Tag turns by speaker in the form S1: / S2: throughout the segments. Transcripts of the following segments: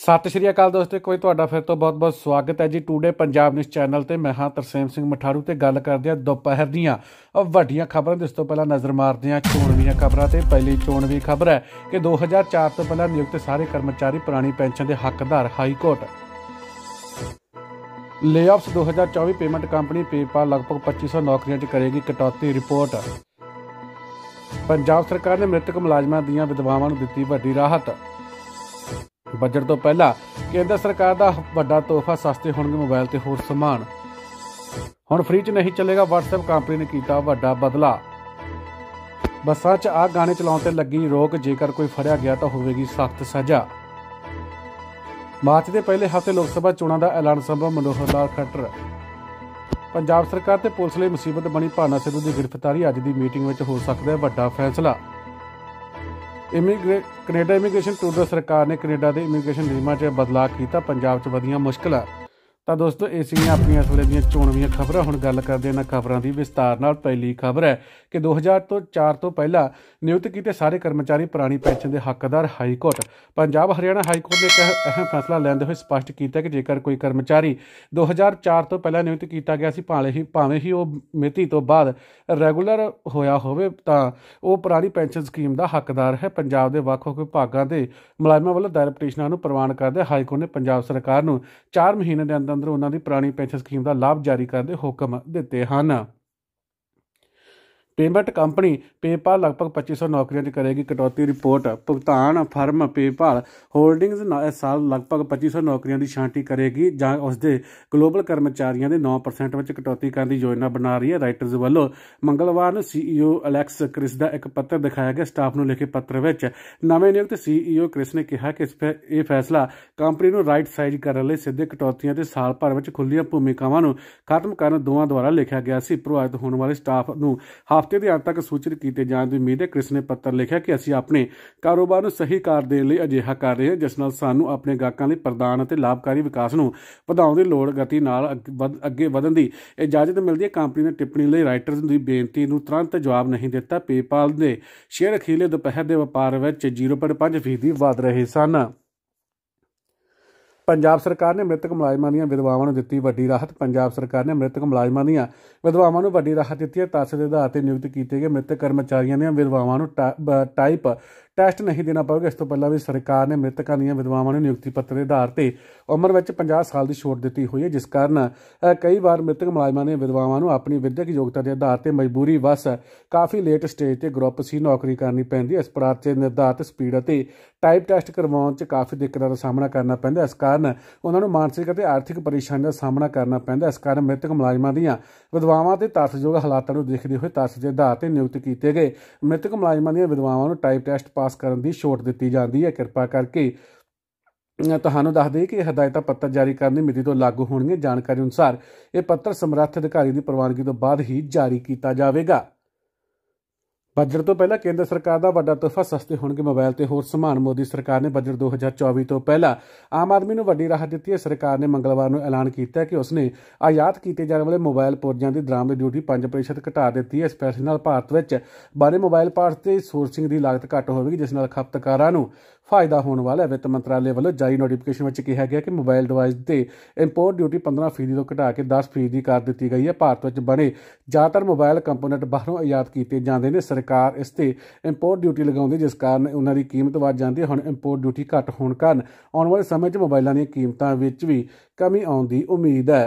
S1: ਸਤਿ ਸ਼੍ਰੀ ਅਕਾਲ ਦੋਸਤੋ ਇੱਕ ਵਾਰ ਤੁਹਾਡਾ ਫਿਰ ਤੋਂ ਬਹੁਤ-ਬਹੁਤ ਸਵਾਗਤ ਹੈ ਜੀ ਟੂਡੇ ਪੰਜਾਬ ਨਿਊਜ਼ ਚੈਨਲ ਤੇ ਮੈਂ ਹਾਂ ਤਰਸੇਮ ਸਿੰਘ ਮਠਾਰੂ ਤੇ ਗੱਲ ਕਰਦੇ ਆ ਦੁਪਹਿਰ ਦੀਆਂ ਵੱਡੀਆਂ ਖਬਰਾਂ ਦੇ ਇਸ ਤੋਂ ਪਹਿਲਾਂ ਨਜ਼ਰ ਮਾਰਦੇ ਆ ਚੋਣਵੀਆਂ ਖਬਰਾਂ ਤੇ ਪਹਿਲੀ ਚੋਣਵੀ ਖਬਰ ਹੈ ਕਿ 2004 ਤੋਂ ਪਹਿਲਾਂ ਨਿਯੁਕਤ ਸਾਰੇ ਕਰਮਚਾਰੀ ਪੁਰਾਣੀ ਪੈਨਸ਼ਨ ਦੇ ਹੱਕਦਾਰ high court layoffs 2024 payment company PayPal ਲਗਭਗ 2500 ਨੌਕਰੀਆਂ 'ਚ ਕਰੇਗੀ ਕਟੌਤੀ ਰਿਪੋਰਟ ਪੰਜਾਬ ਸਰਕਾਰ ਨੇ ਮ੍ਰਿਤਕ ਮੁਲਾਜ਼ਮਾਂ ਦੀਆਂ ਵਿਧਵਾਵਾਂ ਨੂੰ ਦਿੱਤੀ ਵੱਡੀ ਰਾਹਤ ਬਜਟ ਤੋਂ ਪਹਿਲਾਂ ਕੇਂਦਰ ਸਰਕਾਰ ਦਾ ਵੱਡਾ ਤੋਹਫਾ ਸਸਤੇ ਹੋਣਗੇ ਮੋਬਾਈਲ ਤੇ ਹੋਰ ਸਮਾਨ ਹੁਣ ਫ੍ਰੀ 'ਚ ਨਹੀਂ ਚੱਲੇਗਾ WhatsApp ਕੰਪਨੀ ਨੇ ਕੀਤਾ ਵੱਡਾ ਬਦਲਾ ਬੱਸਾਂ 'ਚ ਆ ਗਾਣੇ ਚਲਾਉਣ ਤੇ ਲੱਗੀ ਰੋਕ ਜੇਕਰ ਕੋਈ ਫੜਿਆ ਗਿਆ ਤਾਂ ਹੋਵੇਗੀ ਸਖਤ ਸਜ਼ਾ ਮਾਰਚ ਦੇ ਪਹਿਲੇ ਹਫ਼ਤੇ ਲੋਕ ਸਭਾ ਚੋਣਾਂ ਦਾ ਐਲਾਨ ਸੰਭਵ ਮਨੋਹਰ ਲਾਲ ਖੱਟਰ ਪੰਜਾਬ ਸਰਕਾਰ ਤੇ ਪੁਲਿਸ ਲਈ ਮੁਸੀਬਤ ਬਣੀ ਭਾਨਾ ਸਿੱਧੂ ਦੀ ਗ੍ਰਿਫਤਾਰੀ ਅੱਜ ਦੀ ਮੀਟਿੰਗ ਵਿੱਚ ਹੋ ਸਕਦਾ ਹੈ ਵੱਡਾ ਫੈਸਲਾ ਇਮੀਗ੍ਰੇਟ ਕੈਨੇਡਾ ਇਮੀਗ੍ਰੇਸ਼ਨ ਟੂਡਰ ਸਰਕਾਰ ਨੇ ਕੈਨੇਡਾ ਦੇ ਇਮੀਗ੍ਰੇਸ਼ਨ ਨਿਯਮਾਂ 'ਚ ਬਦਲਾਅ ਕੀਤਾ ਪੰਜਾਬ 'ਚ ਵਧੀਆਂ ਮੁਸ਼ਕਲਾਂ ਤਾਂ ਦੋਸਤੋ ਇਹ ਸੀਗੀਆਂ ਆਪਣੀਆਂ ਇਸ ਦੀਆਂ ਚੋਣਵੀਆਂ ਖਬਰਾਂ ਹੁਣ ਗੱਲ ਕਰਦੇ ਹਾਂ ਨਾ ਖਬਰਾਂ ਦੀ ਵਿਸਤਾਰ ਨਾਲ ਪਹਿਲੀ ਖਬਰ ਹੈ ਕਿ 2004 ਤੋਂ 4 ਤੋਂ ਪਹਿਲਾਂ ਨਿਯੁਕਤ ਕੀਤੇ ਸਾਰੇ ਕਰਮਚਾਰੀ ਪੁਰਾਣੀ ਪੈਨਸ਼ਨ ਦੇ ਹੱਕਦਾਰ high court Punjab Haryana high court ਨੇ ਇੱਕ ਅਹਿਮ ਫੈਸਲਾ ਲੈਂਦੇ ਹੋਏ ਸਪਸ਼ਟ ਕੀਤਾ ਕਿ ਜੇਕਰ ਕੋਈ ਕਰਮਚਾਰੀ 2004 ਤੋਂ ਪਹਿਲਾਂ ਨਿਯੁਕਤ ਕੀਤਾ ਗਿਆ ਸੀ ਭਾਵੇਂ ਹੀ ਭਾਵੇਂ ਹੀ ਉਹ ਮਿਤੀ ਤੋਂ ਬਾਅਦ ਰੈਗੂਲਰ ਹੋਇਆ ਹੋਵੇ ਤਾਂ ਉਹ ਪੁਰਾਣੀ ਪੈਨਸ਼ਨ ਸਕੀਮ ਦਾ ਹੱਕਦਾਰ ਹੈ ਪੰਜਾਬ ਦੇ ਵੱਖ-ਵੱਖ ਵਿਭਾਗਾਂ ਦੇ ਮੁਲਾਜ਼ਮਾਂ ਵੱਲੋਂ ਦਾਇਰ ਪਟੀਸ਼ਨਾਂ ਨੂੰ ਪ੍ਰਵਾਨ ਕਰਦੇ ਹਾਈ ਕੋਰਟ ਨੇ ਪੰਜਾਬ ਸਰਕਾਰ ਨੂੰ 4 ਮਹੀਨੇ ਦੇ ਅੰਦਰ ਅੰਦਰ ਉਹਨਾਂ ਦੀ ਪੁਰਾਣੀ ਪੈਨਸ਼ਨ ਸਕੀਮ ਦਾ ਲਾਭ ਜਾਰੀ ਕਰਨ ਦੇ ਹੁਕਮ ਦਿੱਤੇ ਹਨ ਪੇਮੈਂਟ ਕੰਪਨੀ ਪੇਪਾਲ ਲਗਭਗ 2500 ਨੌਕਰੀਆਂ ਦੀ ਕਰੇਗੀ ਕਟੌਤੀ ਰਿਪੋਰਟ ਭੁਗਤਾਨ ਫਰਮ ਪੇਪਾਲ ਹੋਲਡਿੰਗਸ ਇਸ ਸਾਲ ਲਗਭਗ 2500 ਨੌਕਰੀਆਂ ਦੀ ਛਾਂਟੀ ਕਰੇਗੀ ਜਾਂ ਉਸ ਦੇ ਗਲੋਬਲ ਕਰਮਚਾਰੀਆਂ ਦੇ 9% ਵਿੱਚ ਕਟੌਤੀ ਕਰਨ ਦੀ ਯੋਜਨਾ ਬਣਾ ਰਹੀ ਹੈ ਰਾਈਟਰਜ਼ ਵੱਲੋਂ ਮੰਗਲਵਾਰ ਨੂੰ ਸੀਈਓ e ਅਲੈਕਸ ਕ੍ਰਿਸ ਦਾ ਇੱਕ ਪੱਤਰ ਦਿਖਾਇਆ ਗਿਆ ਸਟਾਫ ਨੂੰ ਲਿਖੇ ਪੱਤਰ ਵਿੱਚ ਨਵੇਂ ਨਿਯੁਕਤ ਸੀਈਓ e ਕ੍ਰਿਸ ਨੇ ਕਿਹਾ ਕਿ ਇਹ ਫੈਸਲਾ ਕੰਪਨੀ ਨੂੰ ਰਾਈਟ ਸਾਈਜ਼ ਕਰਨ ਲਈ ਸਿੱਧੇ ਕਟੌਤੀਆਂ ਤੇ ਸਾਲ ਭਰ ਵਿੱਚ ਖੁੱਲੀਆਂ ਭੂਮਿਕਾਵਾਂ ਨੂੰ ਖਤਮ ਕਰਨ ਦੋਵਾਂ ਦੁਆਰਾ ਲਿਖਿਆ ਗਿਆ ਸੀ ਪ੍ਰਭਾਵਿਤ ਹੋਣ ਵਾਲੇ ਸਟਾਫ ਨੂੰ ਹਫ਼ਤੇ ਹਫ਼ਤੇ ਦੇ ਅੰਤ ਤੱਕ ਸੂਚਿਤ ਕੀਤੇ ਜਾਣ ਦੀ ਉਮੀਦ ਹੈ ਕ੍ਰਿਸ ਨੇ ਪੱਤਰ ਲਿਖਿਆ ਕਿ ਅਸੀਂ ਆਪਣੇ ਕਾਰੋਬਾਰ ਨੂੰ ਸਹੀ ਕਾਰ ਦੇਣ ਲਈ ਅਜਿਹਾ ਕਰ ਰਹੇ ਹਾਂ ਜਿਸ ਨਾਲ ਸਾਨੂੰ ਆਪਣੇ ਗਾਹਕਾਂ ਲਈ ਪ੍ਰਦਾਨ ਅਤੇ ਲਾਭਕਾਰੀ ਵਿਕਾਸ ਨੂੰ ਵਧਾਉਣ ਦੀ ਲੋੜ ਗਤੀ ਨਾਲ ਅੱਗੇ ਵਧਣ ਦੀ ਇਜਾਜ਼ਤ ਮਿਲਦੀ ਹੈ ਕੰਪਨੀ ਨੇ ਟਿੱਪਣੀ ਲਈ ਰਾਈਟਰਸ ਦੀ ਬੇਨਤੀ ਨੂੰ ਤੁਰੰਤ ਜਵਾਬ ਨਹੀਂ ਦਿੱਤਾ ਪੇਪਲ ਦੇ ਸ਼ੇਅਰ ਅਖੀਲੇ ਦੁਪਹਿਰ ਦੇ ਵਪਾਰ ਵਿੱਚ 0.5% ਵਧ ਰਹੇ ਸਨ ਪੰਜਾਬ ਸਰਕਾਰ ਨੇ ਮ੍ਰਿਤਕ ਮੁਲਾਜ਼ਮਾਂ ਦੀਆਂ ਵਿਧਵਾਵਾਂ ਨੂੰ ਦਿੱਤੀ ਵੱਡੀ ਰਾਹਤ ਪੰਜਾਬ ਸਰਕਾਰ ਨੇ ਮ੍ਰਿਤਕ ਮੁਲਾਜ਼ਮਾਂ ਦੀਆਂ ਵਿਧਵਾਵਾਂ ਨੂੰ ਵੱਡੀ ਰਾਹਤ ਦਿੱਤੀ ਹੈ ਤਸ ਦੇ ਆਧਾਰ ਤੇ ਨਿਯੁਕਤ ਕੀਤੇ ਗਏ ਮ੍ਰਿਤਕ ਕਰਮਚਾਰੀਆਂ ਦੀਆਂ ਵਿਧਵਾਵਾਂ ਨੂੰ ਟਾਈਪ ਟੈਸਟ ਨਹੀਂ ਦੇਣਾ ਪਵੇਗਾ ਇਸ ਤੋਂ ਪਹਿਲਾਂ ਵੀ ਸਰਕਾਰ ਨੇ ਮ੍ਰਿਤਕਾਂ ਦੀਆਂ ਵਿਧਵਾਵਾਂ ਨੂੰ ਨਿਯੁਕਤੀ ਪੱਤਰ ਦੇ ਆਧਾਰ ਤੇ ਉਮਰ ਵਿੱਚ 50 ਸਾਲ ਦੀ ਛੋਟ ਦਿੱਤੀ ਹੋਈ ਹੈ ਜਿਸ ਕਾਰਨ ਕਈ ਵਾਰ ਮ੍ਰਿਤਕ ਮੁਲਾਜ਼ਮਾਂ ਨੇ ਵਿਧਵਾਵਾਂ ਨੂੰ ਆਪਣੀ ਵਿਦਿਅਕ ਯੋਗਤਾ ਦੇ ਆਧਾਰ ਤੇ ਮਜਬੂਰੀ ਵਸ ਕਾਫੀ ਲੇਟ ਸਟੇਜ ਤੇ ਗਰੁੱਪ ਸੀ ਨੌਕਰੀ ਕਰਨੀ ਪੈਂਦੀ ਹੈ ਇਸ ਪ੍ਰਾਰਥ ਤੇ ਨਿਰਧਾਰਤ ਸਪੀਡ ਅਤੇ ਟਾਈਪ ਟੈਸਟ ਕਰਵਾਉਣ 'ਚ ਕਾਫੀ ਦਿੱਕਤਾਂ ਦਾ ਸਾਹਮਣਾ ਕਰਨਾ ਪੈਂਦਾ ਇਸ ਕਾਰਨ ਉਹਨਾਂ ਨੂੰ ਮਾਨਸਿਕ ਅਤੇ ਆਰਥਿਕ ਪਰੇਸ਼ਾਨੀ ਦਾ ਸਾਹਮਣਾ ਕਰਨਾ ਪੈਂਦਾ ਇਸ ਕਾਰਨ ਮ੍ਰਿਤਕ ਮੁਲਾਜ਼ਮਾਂ ਦੀਆਂ ਵਿਧਵਾਵਾਂ ਤੇ ਤਰਸਯੋਗ ਹਾਲਾਤਾਂ ਨੂੰ ਦੇਖਦੇ ਹੋਏ ਤਰਸ ਦੇ ਆਧਾਰ ਤੇ ਨਿਯੁਕਤ ਕੀਤੇ ਗਏ ਮ੍ਰਿਤਕ ਮੁਲਾਜ਼ਮਾਂ ਦੀਆਂ ਵਿਧਵਾਵਾਂ ਨੂੰ ਟਾਈਪ ਟੈਸਟ ਪਾਸ ਕਰਨ ਦੀ ਛੋਟ ਦਿੱਤੀ ਜਾਂਦੀ ਹੈ ਕਿਰਪਾ ਕਰਕੇ ਤੁਹਾਨੂੰ ਦੱਸ ਦਈਏ ਕਿ ਹਦਾਇਤਾਂ ਪੱਤਰ ਜਾਰੀ ਕਰਨ ਦੀ ਮਿਤੀ ਤੋਂ ਲਾਗੂ ਹੋਣਗੇ ਜਾਣਕਾਰੀ ਅਨੁਸਾਰ ਇਹ ਪੱਤਰ ਸਮਰੱਥ ਅਧਿਕਾਰੀ ਦੀ ਪ੍ਰਵਾਨਗੀ ਤੋਂ ਬਾਅਦ ਹੀ ਜਾਰੀ ਕੀਤਾ ਜਾਵੇਗਾ ਬਜਟ ਤੋਂ ਪਹਿਲਾਂ ਕੇਂਦਰ ਸਰਕਾਰ ਦਾ ਵੱਡਾ ਤੋਹਫਾ ਸਸਤੇ ਹੋਣਗੇ ਮੋਬਾਈਲ ਤੇ ਹੋਰ ਸਮਾਨ ਮੋਦੀ ਸਰਕਾਰ ਨੇ ਬਜਟ 2024 ਤੋਂ ਪਹਿਲਾਂ ਆਮ ਆਦਮੀ ਨੂੰ ਵੱਡੀ ਰਾਹਤ ਦਿੱਤੀ ਹੈ ਸਰਕਾਰ ਨੇ ਮੰਗਲਵਾਰ ਨੂੰ ਐਲਾਨ ਕੀਤਾ ਕਿ ਉਸਨੇ ਆਯਾਤ ਕੀਤੇ ਜਾਣ ਵਾਲੇ ਮੋਬਾਈਲ ਪੁਰਜਿਆਂ ਦੀ ਦਰਾਮਦ ਡਿਊਟੀ 5% ਘਟਾ ਦਿੱਤੀ ਹੈ ਇਸ ਫੈਸਲੇ ਨਾਲ ਭਾਰਤ ਵਿੱਚ ਬਾਰੇ ਮੋਬਾਈਲ ਪਾਰਟਸ ਤੇ ਸੋਰਸਿੰਗ ਦੀ ਲਾਗਤ ਘੱਟ ਹੋਵੇਗੀ ਜਿਸ ਨਾਲ ਖਪਤਕਾਰਾਂ ਨੂੰ ਫਾਇਦਾ ਹੋਣ ਵਾਲਾ ਹੈ ਵਿੱਤ ਮੰਤਰਾਲੇ ਵੱਲੋਂ ਜਾਰੀ ਨੋਟੀਫਿਕੇਸ਼ਨ ਵਿੱਚ ਕਿਹਾ ਗਿਆ ਕਿ ਮੋਬਾਈਲ ਡਿਵਾਈਸ ਤੇ ਇੰਪੋਰਟ ਡਿਊਟੀ 15% ਤੋਂ ਘਟਾ ਕੇ 10% ਕਰ ਦਿੱਤੀ ਗਈ ਹੈ ਭਾਰਤ ਵਿੱਚ ਬਣੇ ਜ਼ਿਆਦਾਤਰ ਮੋਬਾਈਲ ਕੰਪੋਨੈਂਟ ਬਾਹਰੋਂ ਆਯਾਤ ਕੀਤੇ ਜਾਂਦੇ ਨੇ ਸਰਕਾਰ ਇਸ ਤੇ ਇੰਪੋਰਟ ਡਿਊਟੀ ਲਗਾਉਂਦੀ ਜਿਸ ਕਾਰਨ ਉਹਨਾਂ ਦੀ ਕੀਮਤ ਵੱਧ ਜਾਂਦੀ ਹੈ ਹੁਣ ਇੰਪੋਰਟ ਡਿਊਟੀ ਘਟ ਹੋਣ ਕਾਰਨ ਆਉਣ ਵਾਲੇ ਸਮੇਂ 'ਚ ਮੋਬਾਈਲਾਂ ਦੀਆਂ ਕੀਮਤਾਂ ਵਿੱਚ ਵੀ ਕਮੀ ਆਉਣ ਦੀ ਉਮੀਦ ਹੈ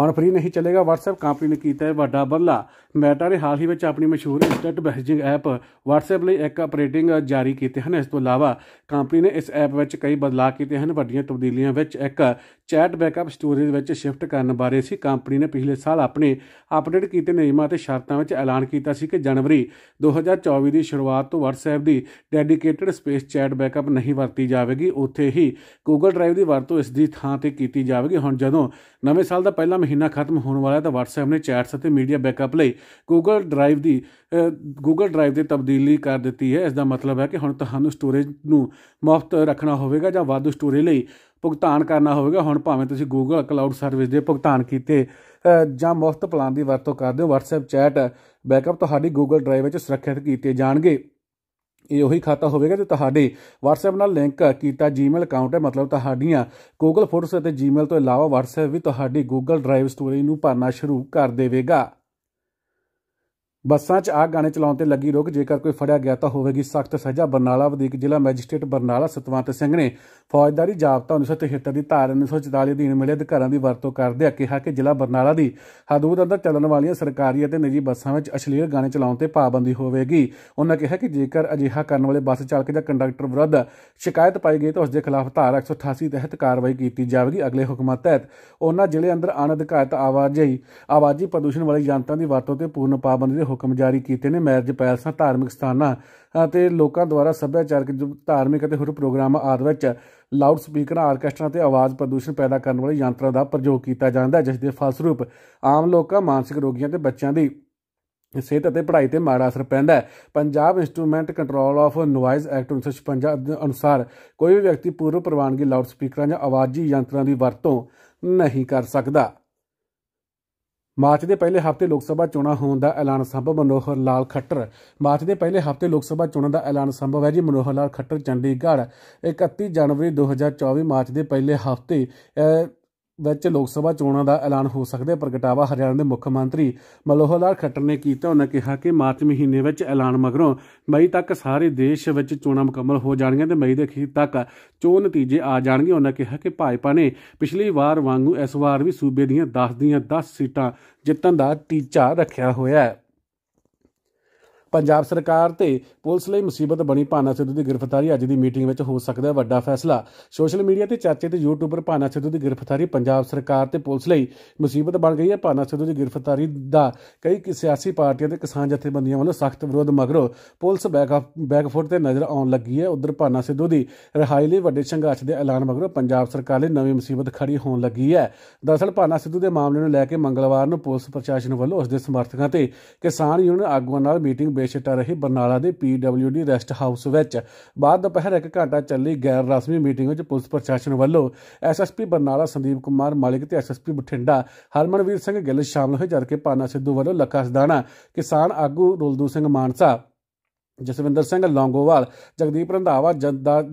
S1: ਹੁਣ ਫ੍ਰੀ ਨਹੀਂ ਚੱਲੇਗਾ WhatsApp ਕੰਪਨੀ ਨੇ ਕੀਤਾ ਹੈ ਵੱਡਾ ਬੱਲਾ ਮੈਟਾ ਨੇ ਹਾਲ ਹੀ ਵਿੱਚ ਆਪਣੀ ਮਸ਼ਹੂਰ ਇੰਸਟੈਂਟ ਮੈਸੇਜਿੰਗ ਐਪ WhatsApp ਲਈ ਇੱਕ ਆਪਰੇਟਿੰਗ ਜਾਰੀ ਕੀਤੇ ਹਨ ਇਸ ਤੋਂ ਇਲਾਵਾ ਕੰਪਨੀ ਨੇ ਇਸ ਐਪ ਵਿੱਚ ਕਈ ਬਦਲਾਅ ਕੀਤੇ ਹਨ ਵੱਡੀਆਂ ਤਬਦੀਲੀਆਂ ਵਿੱਚ ਇੱਕ ਚੈਟ ਬੈਕਅਪ ਸਟੋਰੇਜ ਵਿੱਚ ਸ਼ਿਫਟ ਕਰਨ ਬਾਰੇ ਸੀ ਕੰਪਨੀ ਨੇ ਪਿਛਲੇ ਸਾਲ ਆਪਣੇ ਅਪਡੇਟ ਕੀਤੇ ਨਿਯਮਾਂ ਅਤੇ ਸ਼ਰਤਾਂ ਵਿੱਚ ਐਲਾਨ ਕੀਤਾ ਸੀ ਕਿ ਜਨਵਰੀ 2024 ਦੀ ਸ਼ੁਰੂਆਤ ਤੋਂ WhatsApp ਦੀ ਡੈਡੀਕੇਟਿਡ ਸਪੇਸ ਚੈਟ ਬੈਕਅਪ ਨਹੀਂ ਵਰਤੀ ਜਾਵੇਗੀ ਉੱਥੇ ਹੀ Google Drive ਦੀ ਵਰਤੋਂ ਇਸ ਦੀ ਥਾਂ ਤੇ ਕੀਤੀ ਜਾਵੇਗੀ ਹੁਣ ਜਦੋਂ ਨਵੇਂ ਸਾਲ ਦਾ ਪਹਿਲਾ ਮਹੀਨਾ ਖਤਮ ਹੋਣ ਵਾਲਾ ਹੈ ਤਾਂ WhatsApp ਨੇ ਚੈਟਸ ਅਤੇ ਮੀਡੀਆ ਬੈਕਅਪ ਲਈ Google Drive ਦੀ Google Drive ਦੇ ਤਬਦੀਲੀ ਕਰ ਦਿੱਤੀ ਹੈ ਇਸ ਦਾ ਮਤਲਬ ਹੈ ਕਿ ਹੁਣ ਤੁਹਾਨੂੰ ਸਟੋਰੇਜ ਨੂੰ ਮੁਫਤ ਰੱਖਣਾ ਹੋਵੇਗਾ ਜਾਂ ਵਾਧੂ ਸਟੋਰੇਜ ਲਈ ਭੁਗਤਾਨ ਕਰਨਾ ਹੋਵੇਗਾ ਹੁਣ ਭਾਵੇਂ ਤੁਸੀਂ Google Cloud ਸਰਵਿਸ ਦੇ ਭੁਗਤਾਨ ਕੀਤੇ ਜਾਂ ਮੁਫਤ ਪਲਾਨ ਦੀ ਵਰਤੋਂ ਕਰਦੇ ਹੋ WhatsApp ਚੈਟ ਬੈਕਅਪ ਤੁਹਾਡੀ Google Drive ਵਿੱਚ ਸੁਰੱਖਿਅਤ ਕੀਤੇ ਜਾਣਗੇ ਇਹ ਉਹੀ ਖਾਤਾ ਹੋਵੇਗਾ ਜੋ ਤੁਹਾਡੇ WhatsApp ਨਾਲ ਲਿੰਕ ਕੀਤਾ Gmail ਅਕਾਊਂਟ ਹੈ ਮਤਲਬ ਤੁਹਾਡੀਆਂ Google ਫੋਟੋਸ ਅਤੇ Gmail ਤੋਂ ਇਲਾਵਾ WhatsApp ਵੀ ਤੁਹਾਡੀ Google ਡਰਾਈਵ ਸਟੋਰੇਜ ਨੂੰ ਭਰਨਾ ਸ਼ੁਰੂ ਕਰ ਦੇਵੇਗਾ ਬੱਸਾਂ 'ਚ ਆਗ ਗਾਣੇ ਚਲਾਉਣ ਤੇ ਲੱਗੀ ਰੋਕ ਜੇਕਰ ਕੋਈ ਫੜਿਆ ਗਿਆ ਤਾਂ ਹੋਵੇਗੀ ਸਖਤ ਸਜ਼ਾ ਬਰਨਾਲਾ ਵਧੀਕ ਜ਼ਿਲ੍ਹਾ ਮੈਜਿਸਟ੍ਰੇਟ ਬਰਨਾਲਾ ਸਤਵੰਤ ਸਿੰਘ ਨੇ ਫੌਜਦਾਰੀ ਜਾਬਤਾ 1973 ਦੀ ਧਾਰਾ 1944 ਅਧੀਨ ਮਿਲੇ ਅਧਿਕਾਰਾਂ ਦੀ ਵਰਤੋਂ ਕਰਦੇ ਆ ਕਿਹਾ ਕਿ ਜ਼ਿਲ੍ਹਾ ਬਰਨਾਲਾ ਦੀ ਹਦੂਦ ਅੰਦਰ ਚੱਲਣ ਵਾਲੀਆਂ ਸਰਕਾਰੀ ਅਤੇ ਨਿੱਜੀ ਬੱਸਾਂ ਵਿੱਚ ਅਸ਼ਲੀਲ ਗਾਣੇ ਚਲਾਉਣ ਤੇ ਪਾਬੰਦੀ ਹੋਵੇਗੀ ਉਹਨਾਂ ਕਿਹਾ ਕਿ ਜੇਕਰ ਅਜਿਹਾ ਕਰਨ ਵਾਲੇ ਬੱਸ ਚਾਲਕ ਜਾਂ ਕੰਡਕਟਰ ਵਿਰੁੱਧ ਸ਼ਿਕਾਇਤ ਪਾਈ ਗਈ ਤਾਂ ਉਸ ਦੇ ਖਿਲਾਫ ਧਾਰਾ 188 ਤਹਿਤ ਕਾਰਵਾਈ ਕੀਤੀ ਜਾਵੇਗੀ ਅਗਲੇ ਹੁਕਮਾਂ ਤਹਿਤ ਉਹਨਾਂ ਜ਼ਿਲ੍ਹੇ ਅੰਦਰ ਅਣਅਧਿਕਾਰਤ ਆਵਾਜਾਈ ਆਵਾਜ਼ੀ ਪ੍ਰਦੂਸ਼ਣ ਵਾਲੀ ਯੰਤਰਾਂ ਦੀ ਵਰਤੋਂ ਤੇ ਪੂਰਨ ਪਾਬੰਦੀ ਹੁਕਮ ਜਾਰੀ ਕੀਤੇ ਨੇ ਮੈਰਿਜ ਪੈਲਸਾਂ ਧਾਰਮਿਕ ਸਥਾਨਾਂ ਅਤੇ ਲੋਕਾਂ ਦੁਆਰਾ ਸੱਭਿਆਚਾਰਕ ਧਾਰਮਿਕ ਅਤੇ ਹੋਰ ਪ੍ਰੋਗਰਾਮ ਆਦਿ ਵਿੱਚ ਲਾਊਡ ਸਪੀਕਰਾਂ ਆਰਕੈਸਟਰਾਂ ਤੇ ਆਵਾਜ਼ ਪ੍ਰਦੂਸ਼ਣ ਪੈਦਾ ਕਰਨ ਵਾਲੇ ਯੰਤਰਾਂ ਦਾ ਪ੍ਰਯੋਗ ਕੀਤਾ ਜਾਂਦਾ ਜਿਸ ਦੇ ਫਲਸਰੂਪ ਆਮ ਲੋਕਾਂ ਮਾਨਸਿਕ ਰੋਗੀਆਂ ਤੇ ਬੱਚਿਆਂ ਦੀ ਸਿਹਤ ਅਤੇ ਪੜ੍ਹਾਈ ਤੇ ਮਾੜਾ ਅਸਰ ਪੈਂਦਾ ਹੈ Punjab instrument control of noise act 1956 ਅਨੁਸਾਰ ਕੋਈ ਵੀ ਵਿਅਕਤੀ ਪੂਰਵ ਪ੍ਰਵਾਨਗੀ ਲਾਊਡ ਸਪੀਕਰਾਂ ਜਾਂ ਆਵਾਜ਼ੀ ਯੰਤਰਾਂ ਦੀ ਵਰਤੋਂ ਨਹੀਂ ਕਰ ਸਕਦਾ ਮਾਰਚ ਦੇ ਪਹਿਲੇ ਹਫ਼ਤੇ ਲੋਕ ਸਭਾ ਚੋਣਾਂ ਹੋਣ ਦਾ ਐਲਾਨ ਸੰਭਵ ਮਨੋਹਰ ਲਾਲ ਖੱਟਰ ਮਾਰਚ ਦੇ ਪਹਿਲੇ ਹਫ਼ਤੇ ਲੋਕ ਸਭਾ ਚੋਣਾਂ ਦਾ ਐਲਾਨ ਸੰਭਵ ਹੈ ਜੀ ਮਨੋਹਰ ਲਾਲ ਖੱਟਰ ਚੰਡੀਗੜ੍ਹ 31 ਜਨਵਰੀ 2024 ਮਾਰਚ ਦੇ ਪਹਿਲੇ ਹਫ਼ਤੇ ਵਿੱਚ ਲੋਕ ਸਭਾ ਚੋਣਾਂ ਦਾ ਐਲਾਨ ਹੋ ਸਕਦਾ ਹੈ ਪ੍ਰਗਟਾਵਾ ਹਰਿਆਣਾ ਦੇ ਮੁੱਖ ਮੰਤਰੀ ਮਲੋਹਰ ਲਾਲ ਖੱਟਰ ਨੇ ਕੀਤਾ ਉਹਨਾਂ ਕਿਹਾ ਕਿ ਮਾਰਚ ਮਹੀਨੇ ਵਿੱਚ ਐਲਾਨ ਮਗਰੋਂ ਮਈ ਤੱਕ ਸਾਰੇ ਦੇਸ਼ ਵਿੱਚ ਚੋਣਾਂ ਮੁਕੰਮਲ ਹੋ ਜਾਣਗੀਆਂ ਤੇ ਮਈ ਦੇ ਅਖੀਰ ਤੱਕ ਚੋਣ ਨਤੀਜੇ ਆ ਜਾਣਗੇ ਉਹਨਾਂ ਕਿਹਾ ਕਿ ਭਾਜਪਾ ਨੇ ਪਿਛਲੀ ਵਾਰ ਵਾਂਗੂ ਇਸ ਵਾਰ ਵੀ ਸੂਬੇ ਦੀਆਂ 10 ਦੀਆਂ 10 ਸੀਟਾਂ ਜਿੱਤਣ ਦਾ ਟੀਚਾ ਰੱਖਿਆ ਹੋਇਆ ਹੈ ਪੰਜਾਬ ਸਰਕਾਰ ਤੇ ਪੁਲਿਸ ਲਈ ਮੁਸੀਬਤ ਬਣੀ ਭਾਨਾ ਸਿੱਧੂ ਦੀ ਗ੍ਰਿਫਤਾਰੀ ਅੱਜ ਦੀ ਮੀਟਿੰਗ ਵਿੱਚ ਹੋ ਸਕਦਾ ਹੈ ਵੱਡਾ ਫੈਸਲਾ ਸੋਸ਼ਲ ਮੀਡੀਆ ਤੇ ਚਰਚੇ ਤੇ ਯੂਟਿਊਬਰ ਭਾਨਾ ਸਿੱਧੂ ਦੀ ਗ੍ਰਿਫਤਾਰੀ ਪੰਜਾਬ ਸਰਕਾਰ ਤੇ ਪੁਲਿਸ ਲਈ ਮੁਸੀਬਤ ਬਣ ਗਈ ਹੈ ਭਾਨਾ ਸਿੱਧੂ ਦੀ ਗ੍ਰਿਫਤਾਰੀ ਦਾ ਕਈ ਸਿਆਸੀ ਪਾਰਟੀਆਂ ਤੇ ਕਿਸਾਨ ਜਥੇਬੰਦੀਆਂ ਵੱਲੋਂ ਸਖਤ ਵਿਰੋਧ ਮਗਰੋਂ ਪੁਲਿਸ ਬੈਕ ਬੈਕਫੁੱਟ ਤੇ ਨਜ਼ਰ ਆਉਣ ਲੱਗੀ ਹੈ ਉਧਰ ਭਾਨਾ ਸਿੱਧੂ ਦੀ ਰਹਾਈ ਲਈ ਵੱਡੇ ਸੰਘਰਸ਼ ਦੇ ਐਲਾਨ ਮਗਰੋਂ ਪੰਜਾਬ ਸਰਕਾਰ ਲਈ ਨਵੀਂ ਮੁਸੀਬਤ ਖੜੀ ਹੋਣ ਲੱਗੀ ਹੈ ਦਰਅਸਲ ਭਾਨਾ ਸਿੱਧੂ ਦੇ ਮਾਮਲੇ ਨੂੰ ਲੈ ਕੇ ਮੰਗਲਵਾਰ ਨੂੰ ਪੁਲਿਸ ਪ੍ਰਸ਼ਾਸਨ ਵੱਲੋਂ ਉਸ ਦੇ ਸਮਰਥਕਾਂ ਤੇ ਕਿਸਾਨ ਯੂਨੀਅਨ ਆਗੂਆਂ ਨਾਲ ਮੀਟਿੰਗ ਬੇਸ਼ਟ ਰਹੀ ਬਰਨਾਲਾ ਦੇ ਪੀਡਬਲਯੂਡੀ ਰੈਸਟ ਹਾਊਸ ਵਿੱਚ ਬਾਅਦ ਦੁਪਹਿਰ ਇੱਕ ਘੰਟਾ ਚੱਲੀ ਗੈਰ ਰਸਮੀ ਮੀਟਿੰਗ ਵਿੱਚ ਪੁਲਿਸ ਪ੍ਰਸ਼ਾਸਨ ਵੱਲੋਂ ਐਸਐਸਪੀ ਬਰਨਾਲਾ ਸੰਦੀਪ ਕੁਮਾਰ ਮਾਲਿਕ ਤੇ ਐਸਐਸਪੀ ਬਠਿੰਡਾ ਹਰਮਨਵੀਰ ਸਿੰਘ ਗਿੱਲ ਸ਼ਾਮਲ ਹੋਏ ਜਦਕਿ ਪਾਨਾ ਸਿੱਧੂ ਵੱਲੋਂ ਲੱਖਾ ਸਦਾਣਾ ਕਿਸਾਨ ਆਗੂ ਰੁਲਦੂ ਸਿੰਘ ਮਾਨਸਾ ਜਸਵਿੰਦਰ ਸਿੰਘ ਲੌਂਗੋਵਾਲ ਜਗਦੀਪ ਰੰਧਾਵਾ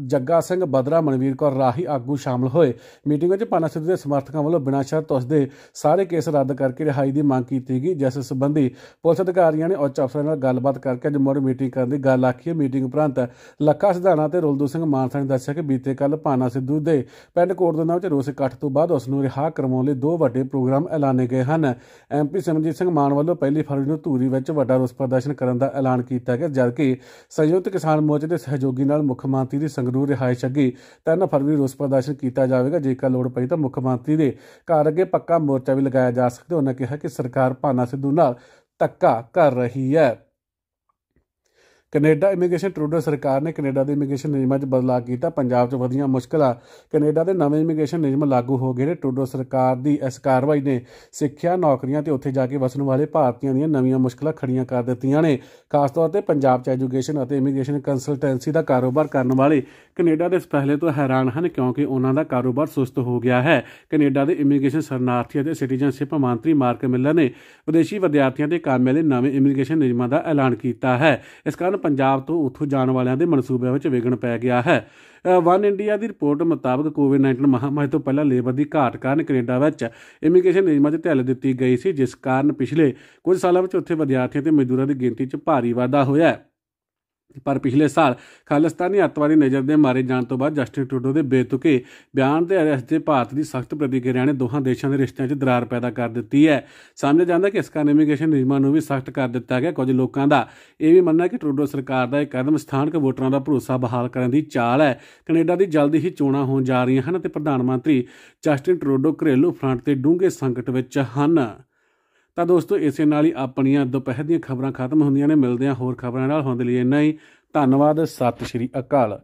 S1: ਜੱਗਾ ਸਿੰਘ ਬਦਰਾ ਮਨਵੀਰ ਕੌਰ ਰਾਹੀ ਆਗੂ ਸ਼ਾਮਲ ਹੋਏ ਮੀਟਿੰਗ ਵਿੱਚ ਪਾਨਾ ਸਿੱਧੂ ਦੇ ਸਮਰਥਕਾਂ ਵੱਲੋਂ ਬਿਨਾਂ ਸ਼ਰਤ ਉਸ ਦੇ ਸਾਰੇ ਕੇਸ ਰੱਦ ਕਰਕੇ ਰਿਹਾਈ ਦੀ ਮੰਗ ਕੀਤੀ ਗਈ ਜਿਸ ਸੰਬੰਧੀ ਪੁਲਿਸ ਅਧਿਕਾਰੀਆਂ ਨੇ ਉੱਚ ਅਫਸਰਾਂ ਨਾਲ ਗੱਲਬਾਤ ਕਰਕੇ ਅੱਜ ਮੋੜ ਮੀਟਿੰਗ ਕਰਨ ਦੀ ਗੱਲ ਆਖੀ ਮੀਟਿੰਗ ਉਪਰੰਤ ਲੱਖਾ ਸਿਧਾਣਾ ਤੇ ਰੁਲਦੂ ਸਿੰਘ ਮਾਨਸਾ ਨੇ ਦੱਸਿਆ ਕਿ ਬੀਤੇ ਕੱਲ ਪਾਨਾ ਸਿੱਧੂ ਦੇ ਪਿੰਡ ਕੋਟਦਨਾ ਵਿੱਚ ਰੋਸ ਇਕੱਠ ਤੋਂ ਬਾਅਦ ਉਸ ਨੂੰ ਰਿਹਾ ਕਰਵਾਉਣ ਲਈ ਦੋ ਵੱਡੇ ਪ੍ਰੋਗਰਾਮ ਐਲਾਨੇ ਗਏ ਹਨ ਐਮਪੀ ਸਿਮਰਜੀਤ ਸਿੰਘ ਮਾਨ ਵੱਲੋਂ ਪਹਿਲੀ ਫਰਵਰੀ ਨੂੰ ਧੂਰੀ ਵਿੱਚ ਵੱਡਾ ਰੋਸ ਪ੍ਰਦਰਸ਼ਨ ਕਰਨ ਦਾ ਐਲਾਨ ਕੀਤਾ ਗਿਆ ਜਦਕਿ ਸੰਯੁਕਤ ਕਿਸਾਨ ਮੋਰਚੇ ਦੇ ਸਹਿਯੋਗੀ ਨਾਲ ਮੁੱਖ ਮੰਤਰੀ ਦੀ ਸੰਗਰੂਰ ਰਿਹਾਇਸ਼ ਅੱਗੇ 3 ਫਰਵਰੀ ਰੋਸ ਪ੍ਰਦਰਸ਼ਨ ਕੀਤਾ ਜਾਵੇਗਾ ਜੇਕਰ ਲੋੜ ਪਈ ਤਾਂ ਮੁੱਖ ਮੰਤਰੀ ਦੇ ਘਰ ਅੱਗੇ ਪੱਕਾ ਮੋਰਚਾ ਵੀ ਲਗਾਇਆ ਜਾ ਸਕਦਾ ਉਹਨਾਂ ਕਿਹਾ ਕਿ ਸਰਕਾਰ ਭਾਨਾ ਸਿੱਧੂ ਨਾਲ ਤੱਕਾ ਕਰ ਰਹੀ ਹੈ ਕੈਨੇਡਾ ਇਮੀਗ੍ਰੇਸ਼ਨ ਟਰੂਡੋ ਸਰਕਾਰ ਨੇ ਕੈਨੇਡਾ ਦੇ ਇਮੀਗ੍ਰੇਸ਼ਨ ਨਿਯਮਾਂ 'ਚ ਬਦਲਾਅ ਕੀਤਾ ਪੰਜਾਬ 'ਚ ਵਧੀਆਂ ਮੁਸ਼ਕਲਾਂ ਕੈਨੇਡਾ ਦੇ ਨਵੇਂ ਇਮੀਗ੍ਰੇਸ਼ਨ ਨਿਯਮ ਲਾਗੂ ਹੋ ਗਏ ਨੇ ਟਰੂਡੋ ਸਰਕਾਰ ਦੀ ਇਸ ਕਾਰਵਾਈ ਨੇ ਸਿੱਖਿਆ ਨੌਕਰੀਆਂ ਤੇ ਉੱਥੇ ਜਾ ਕੇ ਵਸਣ ਵਾਲੇ ਭਾਰਤੀਆਂ ਦੀਆਂ ਨਵੀਆਂ ਮੁਸ਼ਕਲਾਂ ਖੜੀਆਂ ਕਰ ਦਿੱਤੀਆਂ ਨੇ ਖਾਸ ਤੌਰ ਤੇ ਪੰਜਾਬ 'ਚ ਐਜੂਕੇਸ਼ਨ ਅਤੇ ਇਮੀਗ੍ਰੇਸ਼ਨ ਕੰਸਲਟੈਂਸੀ ਦਾ ਕਾਰੋਬਾਰ ਕਰਨ ਵਾਲੇ ਕੈਨੇਡਾ ਦੇ ਪਹਿਲੇ ਤੋਂ ਹੈਰਾਨ ਹਨ ਕਿਉਂਕਿ ਉਹਨਾਂ ਦਾ ਕਾਰੋਬਾਰ ਸੁਸਤ ਹੋ ਗਿਆ ਹੈ ਕੈਨੇਡਾ ਦੇ ਇਮੀਗ੍ਰੇਸ਼ਨ ਸਰਨਾਰਥੀ ਅਤੇ ਸਿਟੀਜ਼ਨਸ਼ਿਪ ਮੰਤਰੀ ਮਾਰਕ ਮਿਲਰ ਨੇ ਵਿਦੇਸ਼ੀ ਵਿਦਿਆਰਥੀਆਂ ਦੇ ਕਾਮੇ ਲਈ ਨਵੇਂ ਇਮੀਗ੍ਰੇਸ਼ਨ ਨਿਯਮਾਂ ਦਾ ਐਲਾਨ ਕੀਤਾ ਹੈ ਇਸ ਕਾਰਨ ਪੰਜਾਬ ਤੋਂ ਉੱਥੋਂ ਜਾਣ ਵਾਲਿਆਂ ਦੇ ਮਨਸੂਬਿਆਂ ਵਿੱਚ ਵਿਗਣ ਪੈ ਗਿਆ ਹੈ ਵਨ ਇੰਡੀਆ ਦੀ ਰਿਪੋਰਟ ਮੁਤਾਬਕ ਕੋਵਿਡ-19 ਮਹਾਮਾਰੀ ਤੋਂ ਪਹਿਲਾਂ ਲੇਬਰ ਦੀ ਘਾਟ ਕਾਰਨ ਕੈਨੇਡਾ ਵਿੱਚ ਇਮੀਗ੍ਰੇਸ਼ਨ ਨਿਯਮਾਂ 'ਤੇ ਢਿੱਲ ਦਿੱਤੀ ਗਈ ਸੀ ਜਿਸ ਕਾਰਨ ਪਿਛਲੇ ਕੁਝ ਸਾਲਾਂ ਵਿੱਚ ਉੱਥੇ ਵਿਦਿਆਰਥੀਆਂ ਤੇ ਮਜ਼ਦੂਰਾਂ ਦੀ ਗਿਣਤੀ 'ਚ ਭਾਰੀ ਵਾਧਾ ਹੋਇਆ ਹੈ ਪਰ ਪਿਛਲੇ ਸਾਲ ਖਾਲਿਸਤਾਨੀ ਅੱਤਵਾਦੀ ਨਜ਼ਰ ਦੇ ਮਾਰੇ ਜਾਣ ਤੋਂ ਬਾਅਦ ਜਸਟਿਨ ਟਰੂਡੋ ਦੇ ਬੇਤੁਕੇ ਬਿਆਨ ਤੇ ਅਰੈਸਟ ਦੇ ਭਾਰਤ ਦੀ ਸਖਤ ਪ੍ਰਤੀਕਿਰਿਆ ਨੇ ਦੋਹਾਂ ਦੇਸ਼ਾਂ ਦੇ ਰਿਸ਼ਤਿਆਂ 'ਚ ਦਰਾਰ ਪੈਦਾ ਕਰ ਦਿੱਤੀ ਹੈ ਸਮਝਿਆ ਜਾਂਦਾ ਕਿ ਇਸ ਕਾਰਨ ਇਮੀਗ੍ਰੇਸ਼ਨ ਨਿਯਮਾਂ ਨੂੰ ਵੀ ਸਖਤ ਕਰ ਦਿੱਤਾ ਗਿਆ ਕੁਝ ਲੋਕਾਂ ਦਾ ਇਹ ਵੀ ਮੰਨਣਾ ਕਿ ਟਰੂਡੋ ਸਰਕਾਰ ਦਾ ਇਹ ਕਦਮ ਸਥਾਨਕ ਵੋਟਰਾਂ ਦਾ ਭਰੋਸਾ ਬਹਾਲ ਕਰਨ ਦੀ ਚਾਲ ਹੈ ਕੈਨੇਡਾ ਦੀ ਜਲਦੀ ਹੀ ਚੋਣਾਂ ਹੋਣ ਜਾ ਰਹੀਆਂ ਹਨ ਤੇ ਪ੍ਰਧਾਨ ਮੰਤਰੀ ਜਸਟਿਨ ਟਰੂਡੋ ਘਰੇਲੂ ਫਰੰਟ ਤੇ ਡੂੰਘੇ ਸੰਕਟ ਵਿੱਚ ਹਨ ਤਾਂ ਦੋਸਤੋ ਇਸੇ ਨਾਲ ਹੀ ਆਪਣੀਆਂ ਦੁਪਹਿਰ ਦੀਆਂ ਖਬਰਾਂ ਖਤਮ ਹੁੰਦੀਆਂ ਨੇ ਮਿਲਦੇ ਹਾਂ ਹੋਰ ਖਬਰਾਂ ਨਾਲ ਹੁੰਦੇ ਲਈ ਇੰਨਾ ਹੀ ਧੰਨਵਾਦ ਸਤਿ ਸ਼੍ਰੀ ਅਕਾਲ